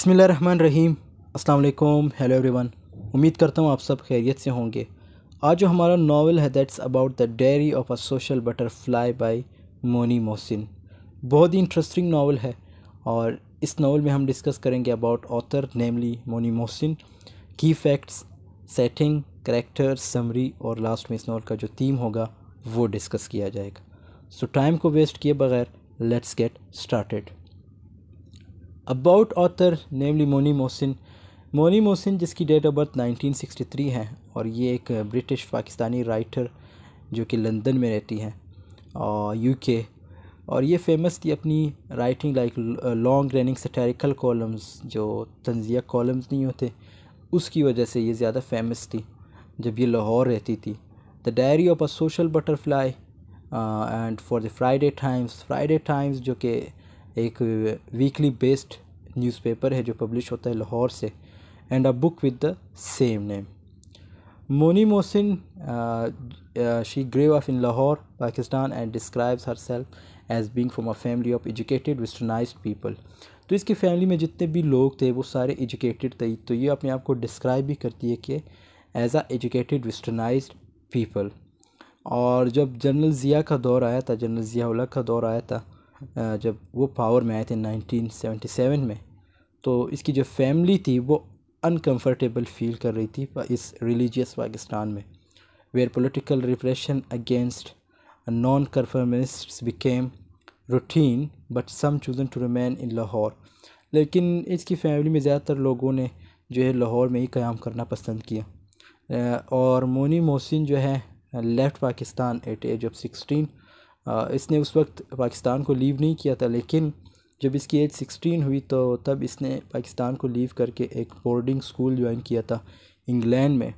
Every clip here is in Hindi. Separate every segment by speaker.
Speaker 1: बसमिल रहीम अस्सलाम हेलो एवरीवन उम्मीद करता हूँ आप सब खैरियत से होंगे आज जो हमारा नावल है that's about the diary of a social butterfly by Moni Mohsin बहुत ही इंटरेस्टिंग नावल है और इस नावल में हम डिस्कस करेंगे about author namely Moni Mohsin की फैक्ट्स सेटिंग करेक्टर समरी और लास्ट में इस नावल का जो थीम होगा वो डिस्कस किया जाएगा सो so, टाइम को वेस्ट किए बगैर let's get started about author namely Moni Mohsin Moni Mohsin जिसकी डेट ऑफ बर्थ 1963 है और ये एक ब्रिटिश पाकिस्तानी राइटर जो कि लंदन में रहती हैं और यूके और ये फेमस थी अपनी writing like long running satirical columns जो तंजिया कॉलम्स नहीं होते उसकी वजह से ये ज़्यादा फेमस थी जब ये लाहौर रहती थी the diary of a social butterfly and for the Friday Times Friday Times जो कि एक वीकली बेस्ड न्यूज़पेपर है जो पब्लिश होता है लाहौर से and a book with the same name Moni Mohsin she grew up in Lahore Pakistan and describes her self as being from a family of educated westernise people तो इसकी फैमिली में जितने भी लोग थे वो सारे एजुकेटेड थे तो ये अपने आप को डिस्क्राइब भी करती है कि as a educated westernise people और जब जनरल ज़िया का दौर आया था जनरल ज़िया का दौर आया था जब वो पावर में आए थे 1977 में तो इसकी जो फैमिली थी वो अनकंफर्टेबल फील कर रही थी इस रिलीजियस पाकिस्तान में where political repression against non conformist became routine but some chosen to remain in Lahore लेकिन इसकी फैमिली में ज़्यादातर लोगों ने जो है लाहौर में ही क़्याम करना पसंद किया और मोनी मोहसिन जो है left Pakistan at age of sixteen इसने उस वक्त पाकिस्तान को लीव नहीं किया था लेकिन जब इसकी एज सिक्सटीन हुई तो तब इसने पाकिस्तान को लीव करके एक बोर्डिंग स्कूल ज्वाइन किया था इंग्लैंड में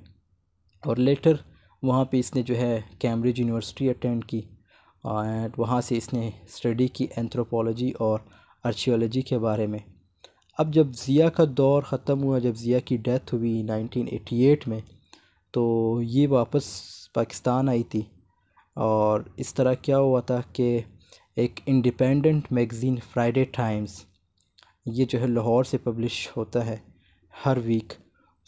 Speaker 1: और लेटर वहाँ पे इसने जो है कैम्ब्रिज यूनिवर्सिटी अटेंड की एंड वहाँ से इसने स्टडी की एंथ्रोपोलॉजी और आर्चियोलॉजी के बारे में अब जब ज़िया का दौर ख़त्म हुआ जब ज़िया की डेथ हुई 1988 में तो ये वापस पाकिस्तान आई थी और इस तरह क्या हुआ था कि एक इंडिपेंडेंट मैगज़ीन फ़्राइडे टाइम्स ये जो है लाहौर से पब्लिश होता है हर वीक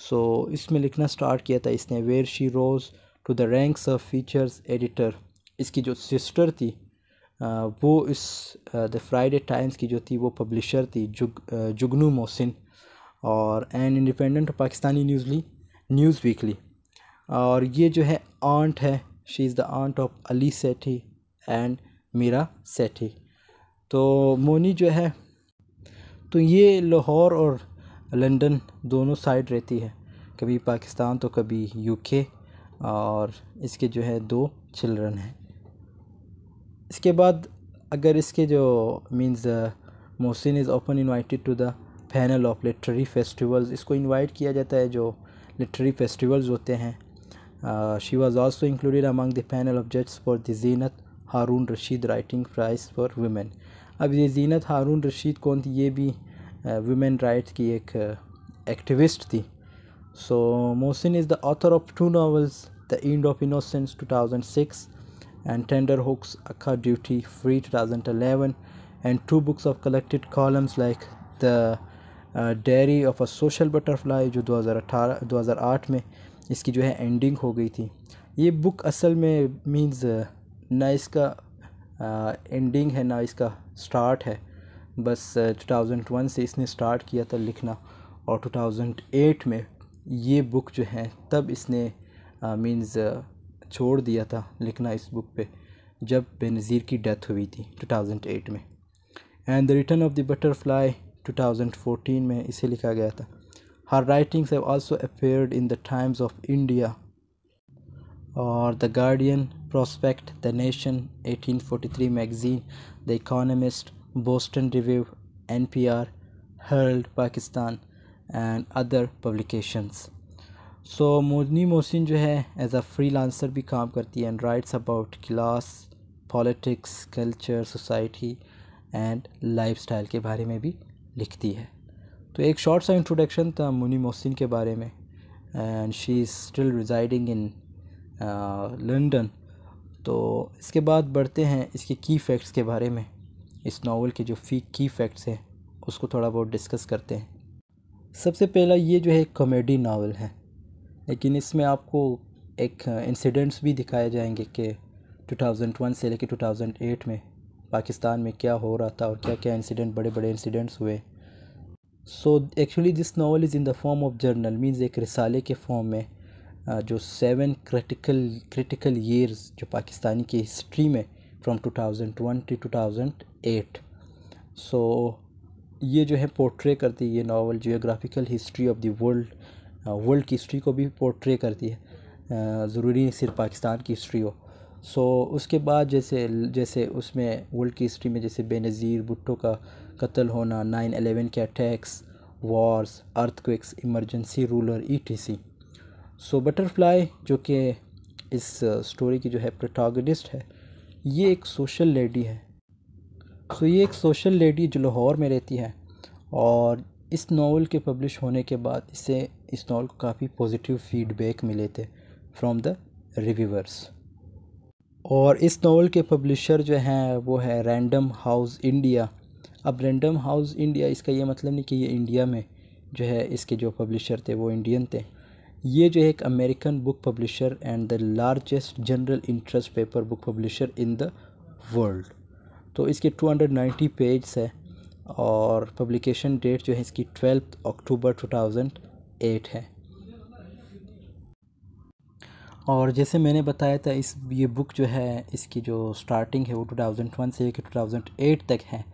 Speaker 1: सो इसमें लिखना स्टार्ट किया था इसने where she rose to the ranks of features editor इसकी जो सिस्टर थी वो इस द फ्राइडे टाइम्स की जो थी वो पब्लिशर थी जुग जुगनू मोहसिन और एन इंडिपेंडेंट पाकिस्तानी न्यूज़ली न्यूज़ वीकली और ये जो है आंट है she is the aunt of Ali Sethi and Mira Sethi तो मोनी जो है तो ये लाहौर और लंदन दोनों साइड रहती है कभी पाकिस्तान तो कभी यूके और इसके जो है दो चिल्ड्रन हैं इसके बाद अगर इसके जो means Mohsin is open invited to the panel of literary festivals इसको इनवाइट किया जाता है जो लिटरेरी फेस्टिवल्स होते हैं Uh, she was also included among the panel of judges for the Zenat Harun Rashid Writing Prize for Women. अब ये जीनत हारून रशीद कौन थी ये भी वुमेन राइट की एक एक्टिविस्ट थी so Mohsin is the author of two novels the 2006 and Tender Hooks, Akka Duty Free 2011, and two books of collected columns like The uh, Diary of a Social Butterfly जो 2018 में इसकी जो है एंडिंग हो गई थी ये बुक असल में मींस uh, ना इसका एंडिंग uh, है ना इसका स्टार्ट है बस 2001 uh, से इसने स्टार्ट किया था लिखना और 2008 में ये बुक जो है तब इसने मींस छोड़ दिया था लिखना इस बुक पे जब बेनज़ीर की डेथ हुई थी 2008 में and the return of the butterfly 2014 में इसे लिखा गया था Her writings have also appeared in the Times of India or The Guardian, Prospect, The Nation, 1843 Magazine, The Economist, Boston Review, NPR, Herald, Pakistan and other publications. So, Mojni Mohsin is a freelancer bhi kaam and writes about class, politics, culture, society and lifestyle ke bhari mein bhi likhti hai. तो एक शॉर्ट सा इंट्रोडक्शन था मुनी मोहसिन के बारे में and she is still residing in London तो इसके बाद बढ़ते हैं इसके की फैक्ट्स के बारे में इस नावल के जो फी की फैक्ट्स हैं उसको थोड़ा बहुत डिस्कस करते हैं सबसे पहला ये जो है एक कॉमेडी नावल है लेकिन इसमें आपको एक इंसिडेंट्स uh, भी दिखाए जाएंगे कि 2001 से लेकर 2008 में पाकिस्तान में क्या हो रहा था और क्या क्या इंसिडेंट बड़े बड़े इंसिडेंट्स हुए so actually this novel is in the form of journal means एक रिसाले के फॉर्म में uh, जो सेवन क्रिटिकल क्रिटिकल ईयर्स जो पाकिस्तानी की हिस्ट्री में फ्रॉम 2001 टू एट सो ये जो है पोर्ट्रे करती है ये नावल geographical history of the world world की हिस्ट्री को भी पोर्ट्रे करती है uh, ज़रूरी नहीं सिर्फ पाकिस्तान की हिस्ट्री हो सो so, उसके बाद जैसे जैसे उसमें वर्ल्ड की हिस्ट्री में जैसे बेनज़ीर भुट्टो का कत्ल होना नाइन एलेवन के attacks wars earthquakes emergency ruler E T C so butterfly जो कि इस स्टोरी uh, की जो है प्रोटागनिस्ट है ये एक सोशल लेडी है सो so, ये एक सोशल लेडी जो लाहौर में रहती है और इस नावल के पब्लिश होने के बाद इसे इस नावल को काफ़ी पॉजिटिव फीडबैक मिले थे फ्रॉम द रिव्यूर्स और इस नावल के पब्लिशर जो हैं वो है रैंडम हाउस इंडिया अब रेंडम हाउस इंडिया इसका ये मतलब नहीं कि ये इंडिया में जो है इसके जो पब्लिशर थे वो इंडियन थे ये जो है एक American book publisher and the largest general interest paper book publisher in the world तो इसके 290 पेज है और पब्लिकेशन डेट जो है इसकी ट्वेल्थ अक्टूबर 2008 है और जैसे मैंने बताया था इस ये बुक जो है इसकी जो स्टार्टिंग है वो 2001 से लेकर 2008 तक है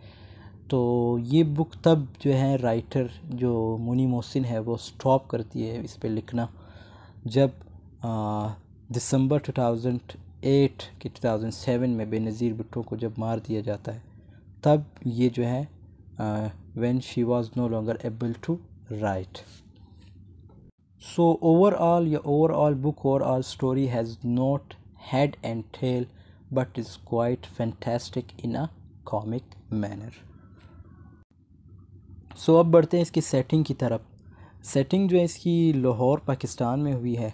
Speaker 1: तो ये बुक तब जो है राइटर जो मुनी मोहसिन है वो स्टॉप करती है इस पर लिखना जब दिसंबर 2008 के 2007 में बेनज़ीर भुट्टो को जब मार दिया जाता है तब ये जो है when she was no longer able to write so overall या overall book overall story has not had end tale but is quite fantastic in a comic manner so अब बढ़ते हैं इसकी सेटिंग की तरफ सेटिंग जो है इसकी लाहौर पाकिस्तान में हुई है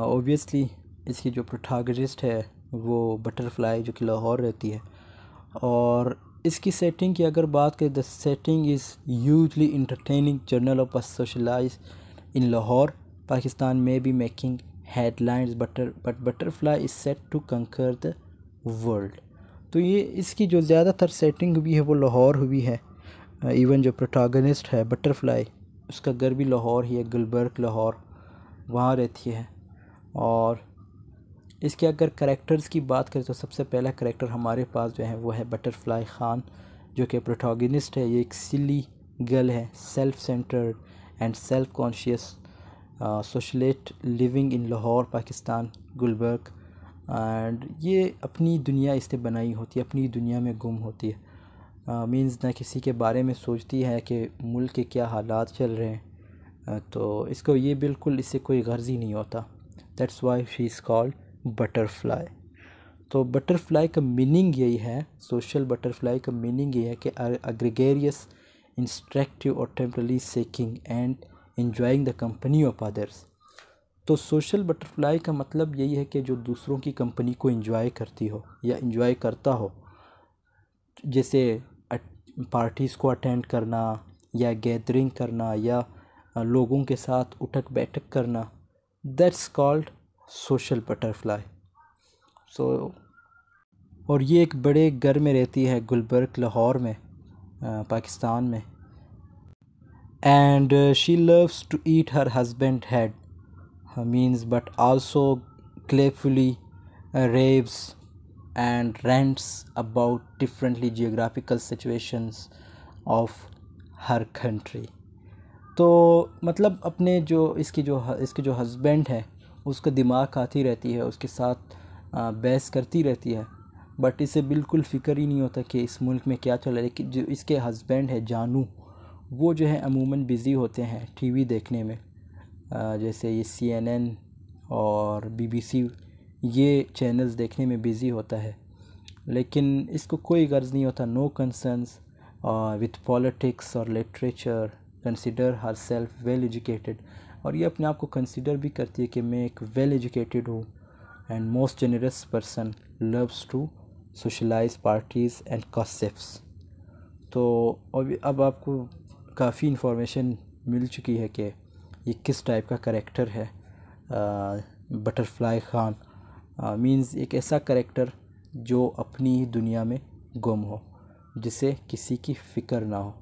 Speaker 1: ओबियसली इसकी जो प्रोटागजिस्ट है वो बटरफ्लाई जो कि लाहौर रहती है और इसकी सेटिंग की अगर बात करें the setting is usually entertaining journal of a socialise in Lahore Pakistan में be making headlines butter but butterfly is set to conquer the world तो ये इसकी जो ज़्यादातर सेटिंग हुई है वो लाहौर हुई है इवन uh, जो प्रोटागनिस्ट है बटरफ्लाई उसका घर भी लाहौर ही है गुलबर्ग लाहौर वहाँ रहती है और इसके अगर करेक्टर्स की बात करें तो सबसे पहला करेक्टर हमारे पास जो है वो है बटरफ्लाई ख़ान जो कि प्रोटागनिस्ट है ये एक सिली गर्ल है self centred and self conscious socialite living in Lahore Pakistan Gulberg and ये अपनी दुनिया इसने बनाई होती है अपनी दुनिया में गुम होती है मीन्स ना किसी के बारे में सोचती है कि मुल्क के क्या हालात चल रहे हैं तो इसको ये बिल्कुल इससे कोई गर्ज ही नहीं होता that's why she is called butterfly तो बटरफ्लाई का मीनिंग यही है सोशल बटरफ्लाई का मीनिंग ये है कि अग्रगेरियस इंस्ट्रक्टिव और temporarily seeking and enjoying the company of others तो सोशल बटरफ्लाई का मतलब यही है कि जो दूसरों की कंपनी को इन्जॉय करती हो या इन्जॉय करता हो जैसे पार्टीज़ को अटेंड करना या गैदरिंग करना या लोगों के साथ उठक बैठक करना that's called social butterfly so और ये एक बड़े घर में रहती है गुलबर्ग लाहौर में आ, पाकिस्तान में and she loves to eat her husband head means but also cleverly raves and rants about differently geographical situations of her country तो मतलब अपने जो इसकी जो इसके जो हस्बैंड है उसका दिमाग खाती रहती है उसके साथ बहस करती रहती है बट इसे बिल्कुल फ़िक्र ही नहीं होता कि इस मुल्क में क्या चल रहा है कि जो इसके हस्बैंड है जानू वो जो है अमूमन बिज़ी होते हैं टीवी देखने में जैसे ये सीएनएन और बीबीसी ये चैनल्स देखने में बिज़ी होता है लेकिन इसको कोई गर्ज नहीं होता नो कंसर्नस विथ पॉलिटिक्स और literature consider her self well educated और ये अपने आप को कंसिडर भी करती है कि मैं एक वेल एजुकेटेड हूँ and most generous person loves to socialise parties and gossips तो अभी अब आपको काफ़ी इन्फॉर्मेशन मिल चुकी है कि ये किस टाइप का करेक्टर है बटरफ्लाई uh, ख़ान मीन्स एक ऐसा करेक्टर जो अपनी ही दुनिया में गुम हो जिसे किसी की फ़िक्र ना हो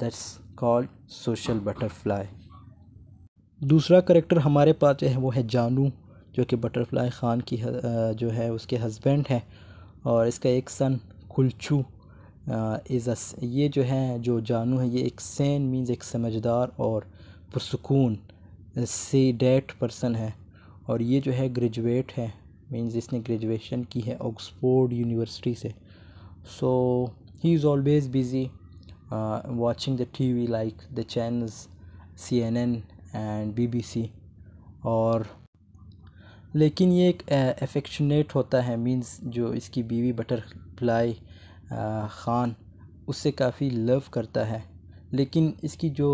Speaker 1: दैट्स कॉल्ड सोशल बटरफ्लाई दूसरा करेक्टर हमारे पास है वो है जानू जो कि बटरफ्लाई ख़ान की जो है उसके हस्बैंड हैं और इसका एक सन खुलछू इज़ ये जो है जो जानू है ये एक सैन मीन्स एक समझदार और पुरसकून सी डेट पर्सन है और ये जो है ग्रेजुएट है मीन्स इसने ग्रेजुएशन की है ऑक्सफोर्ड यूनिवर्सिटी से so he is always busy watching the T V like the channels C N N and B B C और लेकिन ये एक अफेक्शनेट uh, होता है मीन्स जो इसकी बीवी बटरफ्लाई uh, ख़ान उससे काफ़ी लव करता है लेकिन इसकी जो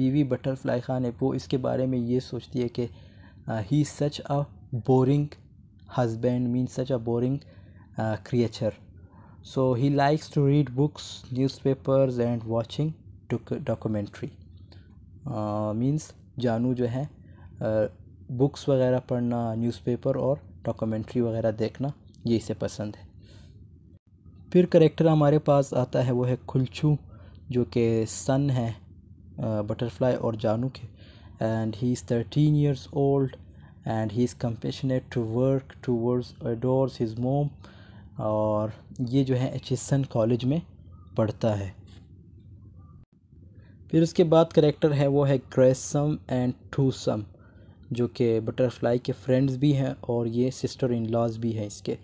Speaker 1: बीवी बटरफ्लाई ख़ान है वो इसके बारे में ये सोचती है कि he such a boring husband means such a boring uh, creature so he likes to read books newspapers and watching documentary uh, जानू जो है बुक्स uh, वगैरह पढ़ना न्यूज़पेपर और डॉक्यूमेंट्री वगैरह देखना ये इसे पसंद है फिर करेक्टर हमारे पास आता है वो है खुलछू जो कि सन है बटरफ्लाई uh, और जानू के and he is thirteen years old he is compassionate to work towards adores his mom और ये जो है एचिसन कॉलेज में पढ़ता है फिर उसके बाद करेक्टर है वो है ग्रेसम एंड टूसम जो कि बटरफ्लाई के फ्रेंड्स भी हैं और ये सिस्टर इन लॉज भी हैं इसके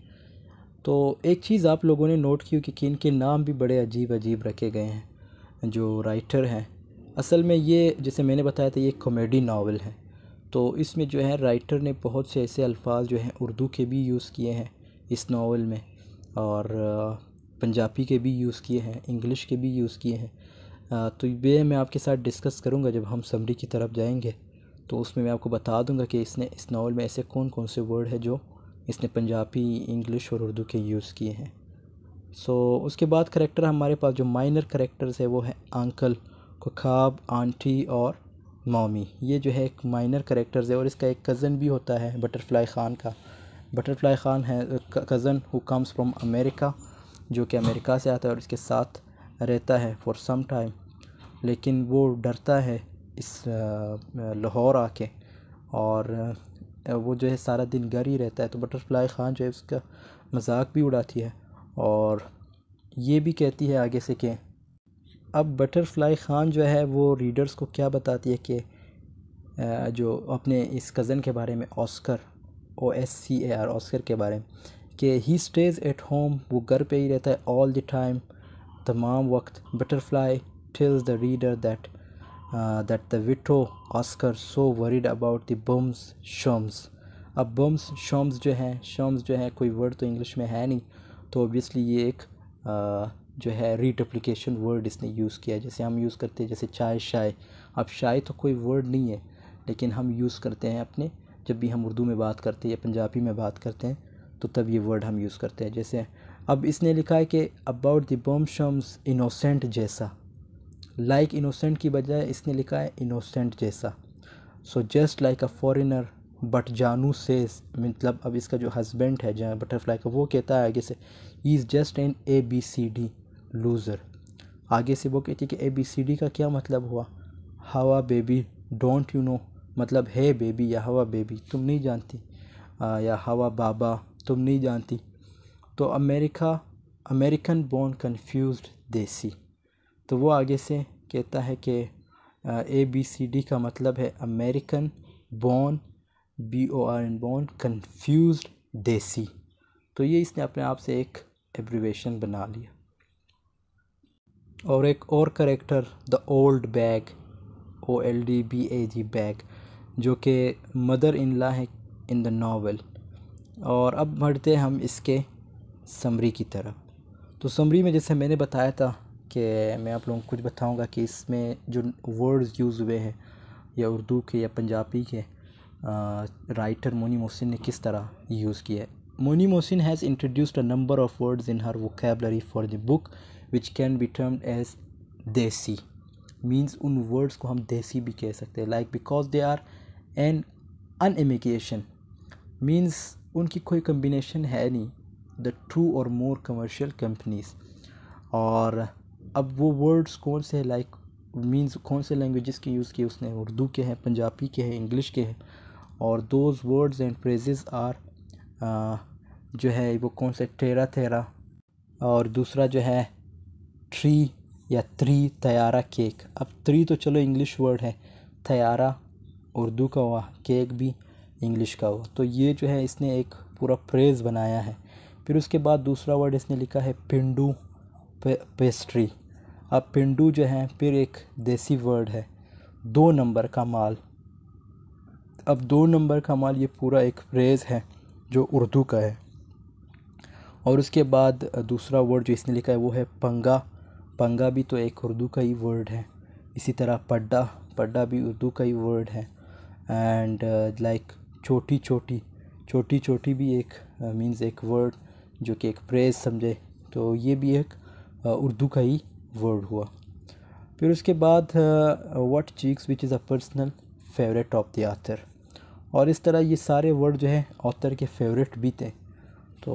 Speaker 1: तो एक चीज़ आप लोगों ने नोट की कि इनके नाम भी बड़े अजीब अजीब रखे गए हैं जो राइटर हैं असल में ये जैसे मैंने बताया था ये कॉमेडी नावल है तो इसमें जो है राइटर ने बहुत से ऐसे अल्फाज जो हैं उर्दू के भी यूज़ किए हैं इस नावल में और पंजाबी के भी यूज़ किए हैं इंग्लिश के भी यूज़ किए हैं तो ये मैं आपके साथ डिस्कस करूँगा जब हम समरी की तरफ जाएंगे तो उसमें मैं आपको बता दूंगा कि इसने इस नावल में ऐसे कौन कौन से वर्ड है जो इसने पंजाबी इंग्लिश और उर्दू के यूज़ किए हैं सो so, उसके बाद करेक्टर हमारे पास जो माइनर करेक्टर्स है वो है अंकल खुखाब आंटी और मामी ये जो है एक माइनर करेक्टर्स है और इसका एक कज़न भी होता है बटरफ्लाई ख़ान का बटरफ्लाई ख़ान है cousin who comes from America जो कि अमेरिका से आता है और इसके साथ रहता है फॉर सम टाइम लेकिन वो डरता है इस लाहौर आके और वो जो है सारा दिन घर ही रहता है तो बटरफ्लाई ख़ान जो है उसका मजाक भी उड़ाती है और ये भी कहती है आगे से कि अब बटरफ्लाई ख़ान जो है वो रीडर्स को क्या बताती है कि जो अपने इस कज़न के बारे में Oscar O S C A R Oscar के बारे में कि ही स्टेज़ एट होम वो घर पे ही रहता है ऑल द टाइम तमाम वक्त butterfly tells the reader that that the विटो Oscar so worried about the bums शम्स अब बम्स शम्स जो हैं शम्स जो हैं कोई वर्ड तो इंग्लिश में है नहीं तो ओबियसली ये एक जो है रीट अप्लीकेशन वर्ड इसने यूज़ किया जैसे हम यूज़ करते हैं जैसे चाय शाय अब शाय तो कोई वर्ड नहीं है लेकिन हम यूज़ करते हैं अपने जब भी हम उर्दू में बात करते हैं या पंजाबी में बात करते हैं तो तब ये वर्ड हम यूज़ करते हैं जैसे अब इसने लिखा है कि अबाउट द बम शम्स इनोसेंट जैसा लाइक like इनोसेंट की बजाय इसने लिखा है इनोसेंट जैसा so just like a foreigner but Janu से मतलब अब इसका जो हस्बैंड है जहाँ बटरफ्लाई का वो कहता है आगे से he is just an A B C D loser आगे से वो कहती है कि ए बी सी डी का क्या मतलब हुआ हवा बेबी डोंट यू नो मतलब है बेबी या हवा बेबी तुम नहीं जानती आ, या हवा बाबा तुम नहीं जानती तो America American born confused desi तो वो आगे से कहता है कि ए बी सी डी का मतलब है American born B O R N born confused desi तो ये इसने अपने आप से एक एब्रीवेशन बना लिया और एक और character the old bag O L D B A G bag जो कि मदर इन ला है इन द नावल और अब बढ़ते हम इसके समरी की तरफ तो समरी में जैसे मैंने बताया था कि मैं आप लोगों को कुछ बताऊंगा कि इसमें जो वर्ड्स यूज़ हुए हैं या उर्दू के या पंजाबी के आ, राइटर मोनी मोहसिन ने किस तरह यूज़ किया है Moni Mohsin has introduced a number of words in her vocabulary for the book which can be term as desi means उन वर्ड्स को हम देसी भी कह सकते हैं like because they are an अन अनइमिगेशन मीन्स उनकी कोई कम्बिनेशन है नहीं द टू और मोर कमर्शियल कंपनीज और अब वो वर्ड्स कौन से हैं लाइक मीन्स कौन से लैंग्वेज़ के यूज़ किए उसने उर्दू के हैं पंजाबी के हैं इंग्लिश के हैं और those words and phrases are जो है वो कौन से टेरा थेरा और दूसरा जो है ट्री या त्री तयारा केक अब त्री तो चलो इंग्लिश वर्ड है तयारा उर्दू का हुआ केक भी इंग्लिश का हुआ तो ये जो है इसने एक पूरा फ्रेज़ बनाया है फिर उसके बाद दूसरा वर्ड इसने लिखा है पिंडू पे, पेस्ट्री अब पिंडू जो है फिर एक देसी वर्ड है दो नंबर का माल अब दो नंबर का माल ये पूरा एक फ्रेज़ है जो उर्दू का है और उसके बाद दूसरा वर्ड जो इसने लिखा है वो है पंगा पंगा भी तो एक उर्दू का ही वर्ड है इसी तरह पड्डा पड्डा भी उर्दू का ही वर्ड है एंड लाइक uh, छोटी छोटी छोटी छोटी भी एक मींस uh, एक वर्ड जो कि एक प्रेज समझे तो ये भी एक uh, उर्दू का ही वर्ड हुआ फिर उसके बाद what cheeks which is a personal favourite of the author और इस तरह ये सारे वर्ड जो हैं ऑथर के फेवरेट भी थे तो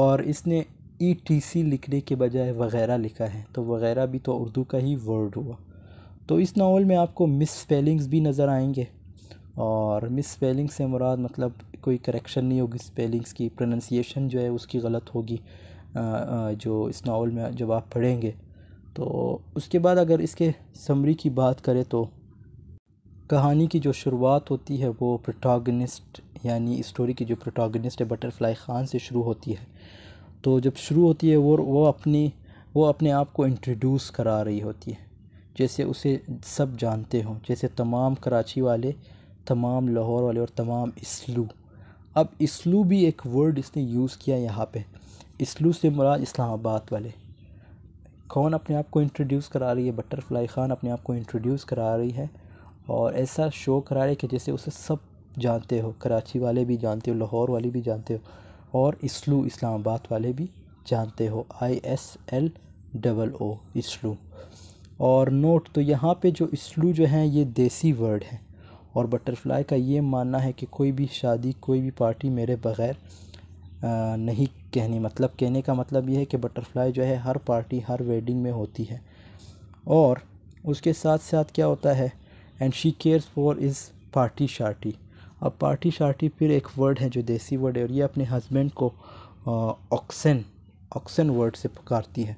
Speaker 1: और इसने ई टी सी लिखने के बजाय वगैरह लिखा है तो वगैरह भी तो उर्दू का ही वर्ड हुआ तो इस नावल में आपको मिस स्पेलिंग्स भी नज़र आएंगे और मिस स्पेलिंग से मुराद मतलब कोई करेक्शन नहीं होगी स्पेलिंग्स की प्रोनंसिएशन जो है उसकी गलत होगी जो इस नावल में जब आप पढ़ेंगे तो उसके बाद अगर इसके समरी की बात करें तो कहानी की जो शुरुआत होती है वो प्रोटागनिस्ट यानी स्टोरी की जो प्रोटागनिस्ट है बटरफ्लाई ख़ान से शुरू होती है तो जब शुरू होती है वो वो अपनी वो अपने आप को इंट्रोड्यूस करा रही होती है जैसे उसे सब जानते हों जैसे तमाम कराची वाले तमाम लाहौर वाले और तमाम इसलू अब इसलू भी एक वर्ड इसने यूज़ किया यहाँ पे इसलू से मुराद इस्लामाबाद वाले कौन अपने आप को इंट्रोड्यूस करा रही है बटरफ्लाई खान अपने आप को इंट्रोड्यूस करा रही है और ऐसा शो करा रही है कि जैसे उसे सब जानते हो कराची वाले भी जानते हो लाहौर वाले भी जानते हो और इसलू इस्लामाबाद वाले भी जानते हो I S L double O इसलू और नोट तो यहाँ पे जो इसलू जो है ये देसी वर्ड है और बटरफ्लाई का ये मानना है कि कोई भी शादी कोई भी पार्टी मेरे बग़ैर नहीं कहनी मतलब कहने का मतलब ये है कि बटरफ्लाई जो है हर पार्टी हर वेडिंग में होती है और उसके साथ साथ क्या होता है and she cares for is party shorty अब पार्टी शार्टी फिर एक वर्ड है जो देसी वर्ड है और ये अपने हस्बैंड को ऑक्सन ऑक्सन वर्ड से पुकारती है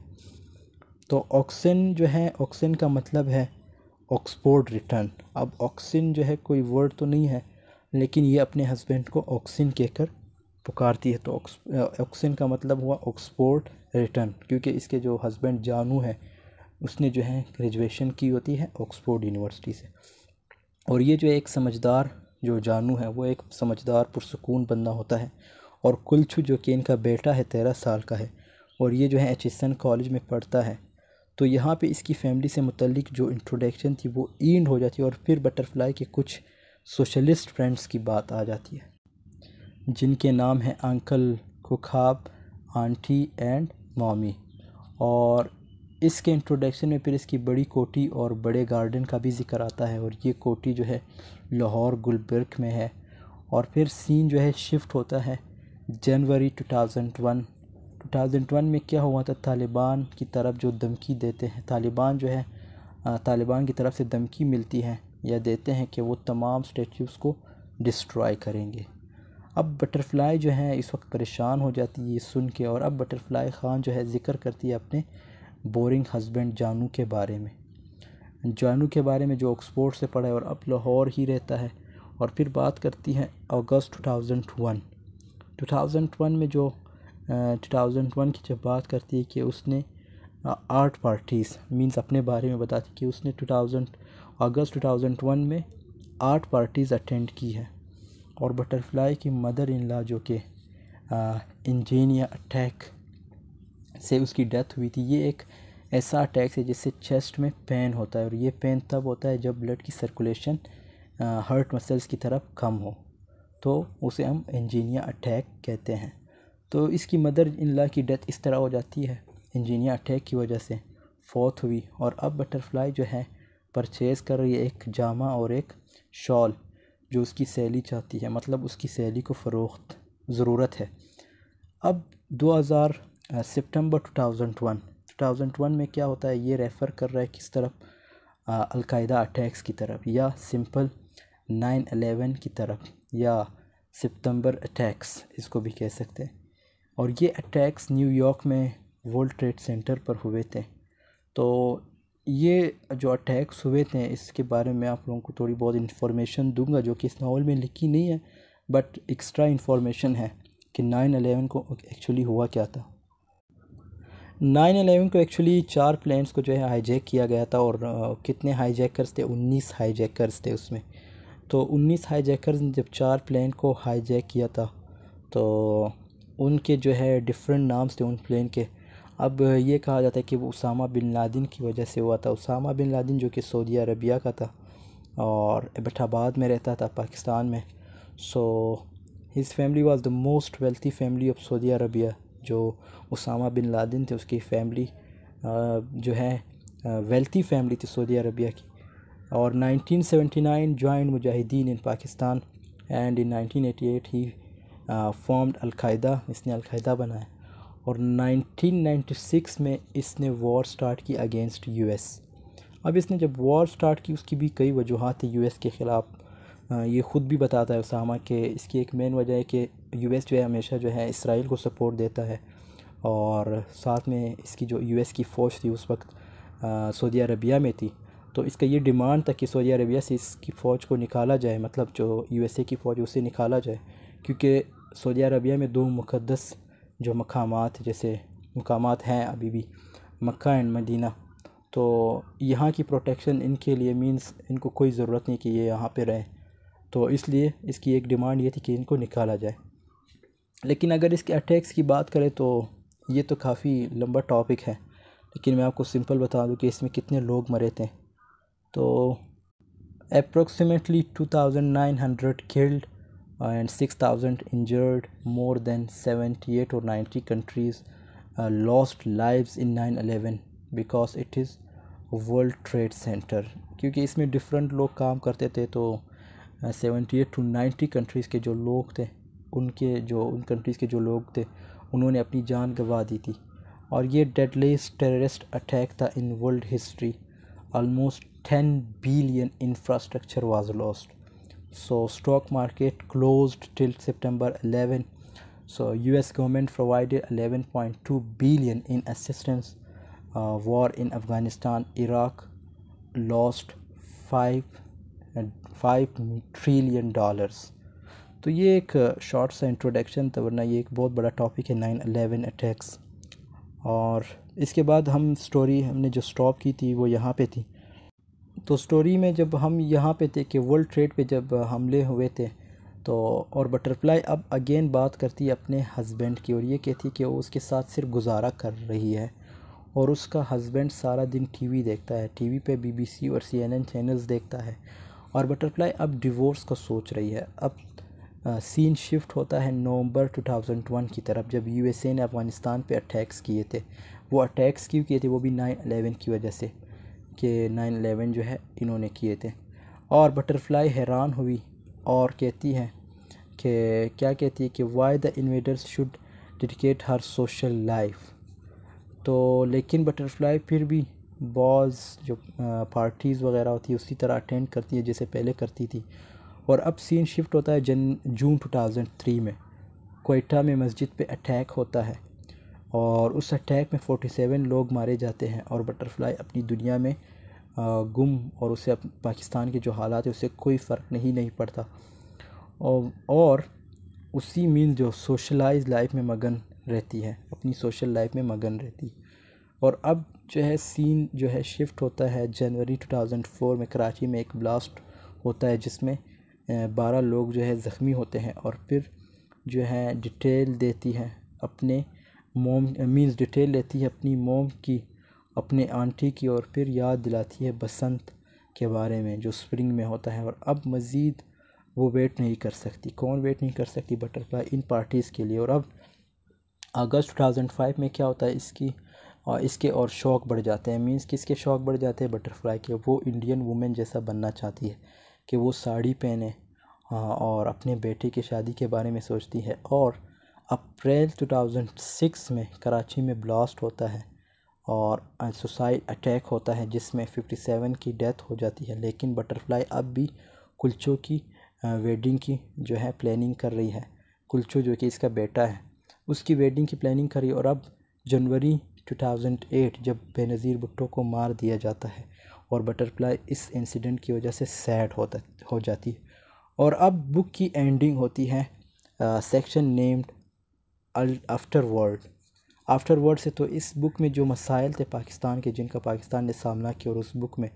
Speaker 1: तो ऑक्सन जो है ऑक्सन का मतलब है ऑक्सफोर्ड रिटर्न अब ऑक्सिन जो है कोई वर्ड तो नहीं है लेकिन ये अपने हस्बैंड को ऑक्सिन कहकर पुकारती है तो ऑक्सिन का मतलब हुआ ऑक्सफोर्ड रिटर्न क्योंकि इसके जो हस्बैंड जानू है उसने जो है ग्रेजुएशन की होती है ऑक्सफोर्ड यूनिवर्सिटी से और ये जो एक समझदार जो जानू है वो एक समझदार पुरसकून बंदा होता है और कुलछू जो कि इनका बेटा है तेरह साल का है और ये जो है एचिसन कॉलेज में पढ़ता है तो यहाँ पे इसकी फैमिली से मुतलिक जो इंट्रोडक्शन थी वो एंड हो जाती है और फिर बटरफ्लाई के कुछ सोशलिस्ट फ्रेंड्स की बात आ जाती है जिनके नाम हैं अंकल कुखाब आंटी एंड मामी और इसके इंट्रोडक्शन में फिर इसकी बड़ी कोटी और बड़े गार्डन का भी जिक्र आता है और ये कोटी जो है लाहौर गुलबर्ग में है और फिर सीन जो है शिफ्ट होता है जनवरी 2001 2001 में क्या हुआ था तालिबान की तरफ जो धमकी देते हैं तालिबान जो है तालिबान की तरफ से धमकी मिलती है या देते हैं कि वो तमाम स्टेचूज़ को डिस्ट्रॉय करेंगे अब बटरफ्लाई जो है इस वक्त परेशान हो जाती है ये सुन के और अब बटरफ्लाई ख़ान जो है ज़िक्र करती है अपने बोरिंग हस्बैंड जानू के बारे में जानू के बारे में जो ऑक्सफोर्ड से पढ़ा है और अब लाहौर ही रहता है और फिर बात करती हैं अगस्त 2001 2001 में जो टू थाउजेंड वन की जब बात करती है कि उसने आर्ट पार्टीज़ मींस अपने बारे में बताती कि उसने two thousand August two thousand one में आर्ट पार्टीज़ अटेंड की है और बटरफ्लाई की मदर इन ला जो कि इंजीनिया अटैक से उसकी डेथ हुई थी ये एक ऐसा अटैक है जिससे चेस्ट में पेन होता है और ये पेन तब होता है जब ब्लड की सर्कुलेशन हर्ट मसल्स की तरफ कम हो तो उसे हम इंजीनिया अटैक कहते हैं तो इसकी मदर इन ला की डेथ इस तरह हो जाती है इंजीनिया अटैक की वजह से फौत हुई और अब बटरफ्लाई जो है परचेज़ कर रही है एक जामा और एक शॉल जो उसकी सैली चाहती है मतलब उसकी सैली को फ़रोख्त ज़रूरत है अब 2000 सितंबर 2001 2001 में क्या होता है ये रेफ़र कर रहा है किस तरफ अलकायदा अटैक्स की तरफ या सिंपल 9/11 की तरफ या सितंबर अटैक्स इसको भी कह सकते हैं और ये अटैक्स न्यूयॉर्क में वर्ल्ड ट्रेड सेंटर पर हुए थे तो ये जो अटैक्स हुए थे इसके बारे में आप लोगों को थोड़ी बहुत इन्फॉर्मेशन दूंगा जो कि इस नावल में लिखी नहीं है बट एक्स्ट्रा इन्फॉर्मेशन है कि नाइन अलेवन को एक्चुअली हुआ क्या था नाइन एलेवन को एक्चुअली चार प्लेन्स को जो है हाईजैक किया गया था और कितने हाईजैकर्स थे उन्नीस हाईजैकर्स थे उसमें तो उन्नीस हाईजैकर्स ने जब चार प्लेन को हाईजैक किया था तो उनके जो है डिफरेंट नाम्स थे उन प्लेन के अब ये कहा जाता है कि वो उसामा बिन लादिन की वजह से हुआ था उसामा बिन लादिन जो कि सऊदी अरबिया का था और एबाबाद में रहता था पाकिस्तान में so his family was the most wealthy family of Saudi Arabia जो उसामा बिन लादिन थे उसकी फ़ैमिली जो है वेल्थी फैमिली थी सऊदी अरबिया की और 1979 जॉइन मुजाहिदीन in Pakistan and in 1988 he formed al Qaeda इसने अलकायदा बनाया और 1996 में इसने वॉर स्टार्ट की अगेंस्ट यूएस अब इसने जब वॉर स्टार्ट की उसकी भी कई वजूहत थी यूएस के ख़िलाफ़ ये ख़ुद भी बताता है उसामा के इसकी एक मेन वजह है कि यूएस जो है हमेशा जो है इसराइल को सपोर्ट देता है और साथ में इसकी जो यूएस की फ़ौज थी उस वक्त सऊदी अरबिया में थी तो इसका ये डिमांड था कि सऊदी अरबिया से इसकी फ़ौज को निकाला जाए मतलब जो यूएसए की फ़ौज उसे निकाला जाए क्योंकि सऊदी अरबिया में दो मुकदस जो मकाम जैसे मकाम हैं अभी भी मक्का एंड मदीना तो यहाँ की प्रोटेक्शन इनके लिए मीन्स इनको कोई ज़रूरत नहीं कि ये यहाँ पे रहें तो इसलिए इसकी एक डिमांड ये थी कि इनको निकाला जाए लेकिन अगर इसके अटैक्स की बात करें तो ये तो काफ़ी लंबा टॉपिक है लेकिन मैं आपको सिंपल बता दूं कि इसमें कितने लोग मरे थे तो approximately 2,900 killed and 6,000 injured more than 78 और 90 countries lost lives in 9/11 because it is World Trade Center क्योंकि इसमें डिफरेंट लोग काम करते थे तो seventy eight to ninety countries के जो लोग थे उनके जो उन कंट्रीज़ के जो लोग थे उन्होंने अपनी जान गंवा दी थी और ये डेडलेस टेररिस्ट अटैक था in world history almost ten billion infrastructure was lost so stock market closed till September 11 so US government provided point two billion in assistance war in Afghanistan Iraq lost five five trillion dollars तो ये एक शॉर्ट सा इंट्रोडक्शन था वरना ये एक बहुत बड़ा टॉपिक है नाइन अलेवन अटैक्स और इसके बाद हम स्टोरी हमने जो स्टॉप की थी वो यहाँ पे थी तो स्टोरी में जब हम यहाँ पे थे कि वर्ल्ड ट्रेड पे जब हमले हुए थे तो और बटरफ्लाई अब अगेन बात करती है अपने हस्बैंड की और ये कहती कि वो उसके साथ सिर्फ गुजारा कर रही है और उसका हस्बैंड सारा दिन टीवी देखता है टीवी पे बीबीसी और सीएनएन चैनल्स देखता है और बटरफ्लाई अब डिवोर्स का सोच रही है अब सीन शिफ्ट होता है नवंबर 2001 की तरफ जब यूएसए ने अफ़गानिस्तान पे अटैक्स किए थे वो अटैक्स क्यों किए थे वो भी नाइन अलेवन की वजह से कि नाइन अलेवन जो है इन्होंने किए थे और बटरफ्लाई हैरान हुई और कहती है कि क्या कहती है कि why the invaders should dedicate her social life तो लेकिन बटरफ्लाई फिर भी बॉज जो पार्टीज़ वगैरह होती है उसी तरह अटेंड करती है जैसे पहले करती थी और अब सीन शिफ्ट होता है जन जून 2003 में कोयटा में मस्जिद पे अटैक होता है और उस अटैक में 47 लोग मारे जाते हैं और बटरफ्लाई अपनी दुनिया में गुम और उसे पाकिस्तान के जो हालात है उससे कोई फ़र्क नहीं नहीं पड़ता और, और उसी मीन जो सोशलाइज लाइफ में मगन रहती है अपनी सोशल लाइफ में मगन रहती है और अब जो है सीन जो है शिफ्ट होता है जनवरी 2004 में कराची में एक ब्लास्ट होता है जिसमें बारह लोग जो है ज़ख्मी होते हैं और फिर जो है डिटेल देती है अपने मोम मीन्स डिटेल लेती है अपनी मोम की अपने आंटी की और फिर याद दिलाती है बसंत के बारे में जो स्प्रिंग में होता है और अब मज़ीद वो वेट नहीं कर सकती कौन वेट नहीं कर सकती बटरफ्लाई इन पार्टीज़ के लिए और अब अगस्त 2005 में क्या होता है इसकी और इसके और शौक़ बढ़ जाते हैं मींस किसके शौक़ बढ़ जाते हैं बटरफ्लाई के वो इंडियन वुमेन जैसा बनना चाहती है कि वो साड़ी पहने और अपने बेटे की शादी के बारे में सोचती है और अप्रैल 2006 में कराची में ब्लास्ट होता है और सुसाइड अटैक होता है जिसमें 57 की डेथ हो जाती है लेकिन बटरफ्लाई अब भी कुलचो की वेडिंग की जो है प्लानिंग कर रही है कुलचो जो कि इसका बेटा है उसकी वेडिंग की प्लानिंग करी और अब जनवरी 2008 जब बेनज़ीर भुट्टो को मार दिया जाता है और बटरफ्लाई इस इंसिडेंट की वजह से सैड होता हो जाती है और अब बुक की एंडिंग होती है section named after world after world से तो इस बुक में जो मसाइल थे पाकिस्तान के जिनका पाकिस्तान ने सामना किया और उस बुक में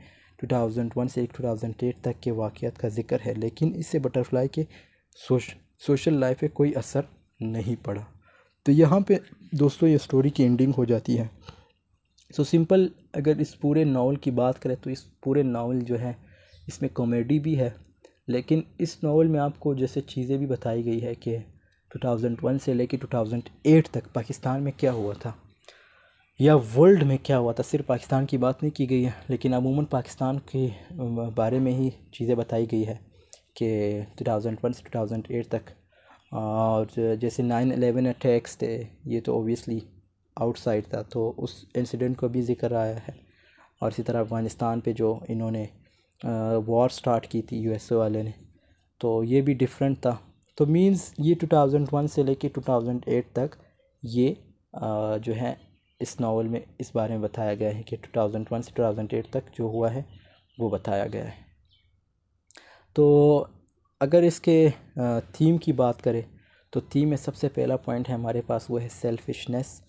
Speaker 1: 2001 से 2008 तक के वाक़ात का जिक्र है लेकिन इससे बटरफ्लाई के सोश सोशल लाइफ पे कोई असर नहीं पड़ा तो यहाँ पे दोस्तों ये स्टोरी की एंडिंग हो जाती है सो so, सिंपल अगर इस पूरे नावल की बात करें तो इस पूरे नावल जो है इसमें कॉमेडी भी है लेकिन इस नावल में आपको जैसे चीज़ें भी बताई गई है कि 2001 से लेकर 2008 तक पाकिस्तान में क्या हुआ था या वर्ल्ड में क्या हुआ था सिर्फ पाकिस्तान की बात नहीं की गई है लेकिन अमूमन पाकिस्तान के बारे में ही चीज़ें बताई गई है कि 2001 से 2008 तक और जैसे नाइन अलेवन अटैक्स थे ये तो ओबियसली आउटसाइड था तो उस इंसिडेंट को भी जिक्र आया है और इसी तरह अफ़गानिस्तान पे जो इन्होंने वॉर स्टार्ट की थी यू वाले ने तो ये भी डिफरेंट था तो मींस ये 2001 से लेके 2008 तक ये आ, जो है इस नावल में इस बारे में बताया गया है कि 2001 से 2008 तक जो हुआ है वो बताया गया है तो अगर इसके थीम की बात करें तो थीम में सबसे पहला पॉइंट है हमारे पास वो है selfishness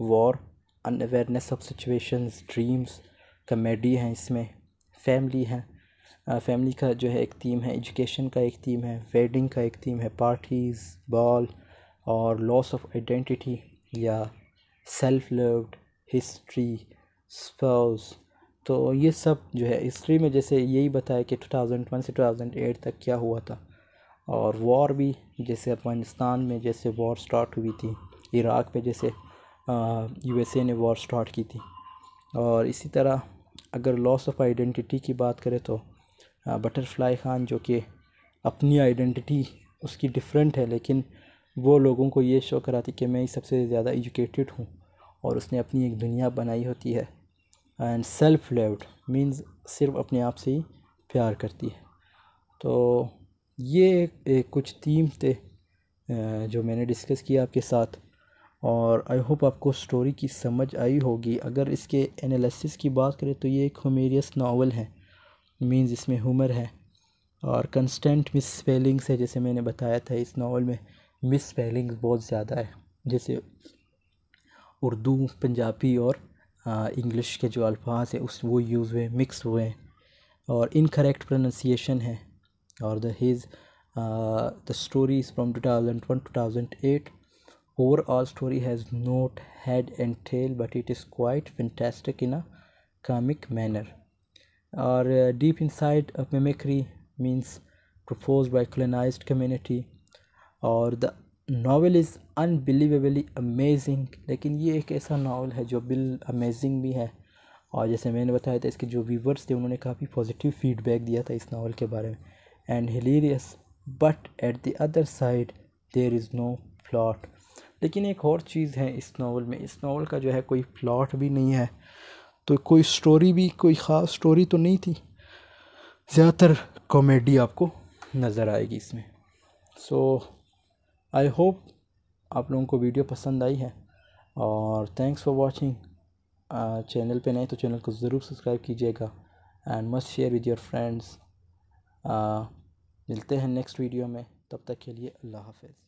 Speaker 1: war unawareness of situations dreams comedy हैं इसमें फैमिली हैं फैमिली का जो है एक थीम है एजुकेशन का एक थीम है वेडिंग का एक थीम है पार्टीज़ बॉल और लॉस ऑफ आइडेंटिटी या सेल्फ लव्ड हिस्ट्री स्पर्स तो ये सब जो है हिस्ट्री में जैसे यही बताया कि 2001 से 2008 तक क्या हुआ था और वॉर भी जैसे अफ़गानिस्तान में जैसे वॉर स्टार्ट हुई थी इराक़ में जैसे यूएसए ने वॉर स्टार्ट की थी और इसी तरह अगर लॉस ऑफ आइडेंटिटी की बात करें तो बटरफ्लाई ख़ान जो कि अपनी आइडेंटिटी उसकी डिफरेंट है लेकिन वो लोगों को ये शो कराती कि मैं सबसे ज़्यादा एजुकेटेड हूँ और उसने अपनी एक दुनिया बनाई होती है एंड सेल्फ लेव्ड मीन्स सिर्फ अपने आप से ही प्यार करती है तो ये कुछ थीम थे जो मैंने डिस्कस किया आपके साथ और आई होप आपको स्टोरी की समझ आई होगी अगर इसके एनालिसिस की बात करें तो ये एक होमेरियस नावल है मींस इसमें हुमर है और कंस्टेंट मिस स्पेलिंग्स है जैसे मैंने बताया था इस नावल में मिस स्पेलिंग्स बहुत ज़्यादा है जैसे उर्दू पंजाबी और इंग्लिश के जो अल्फाज हैं उस वो यूज़ हुए मिक्स हुए हैं और इनकरेक्ट प्रोनंसिएशन है और the his the story is from two thousand one two thousand eight overall story has no head and tail but it is quite fantastic in a comic manner or uh, deep inside of mimicry means proposed by colonized community Or the novel is unbelievably amazing. लेकिन ये एक ऐसा नावल है जो बिल अमेजिंग भी है और जैसे मैंने बताया था इसके जो व्यूवर्स थे उन्होंने काफ़ी पॉजिटिव फीडबैक दिया था इस नावल के बारे में And hilarious, but at the other side there is no plot. लेकिन एक और चीज़ है इस नावल में इस नावल का जो है कोई प्लॉट भी नहीं है तो कोई स्टोरी भी कोई ख़ास स्टोरी तो नहीं थी ज़्यादातर कॉमेडी आपको नज़र आएगी इसमें सो आई होप आप लोगों को वीडियो पसंद आई है और थैंक्स फॉर वाचिंग चैनल पे नहीं तो चैनल को ज़रूर सब्सक्राइब कीजिएगा and must share with your friends मिलते हैं नेक्स्ट वीडियो में तब तक के लिए अल्लाह हाफिज़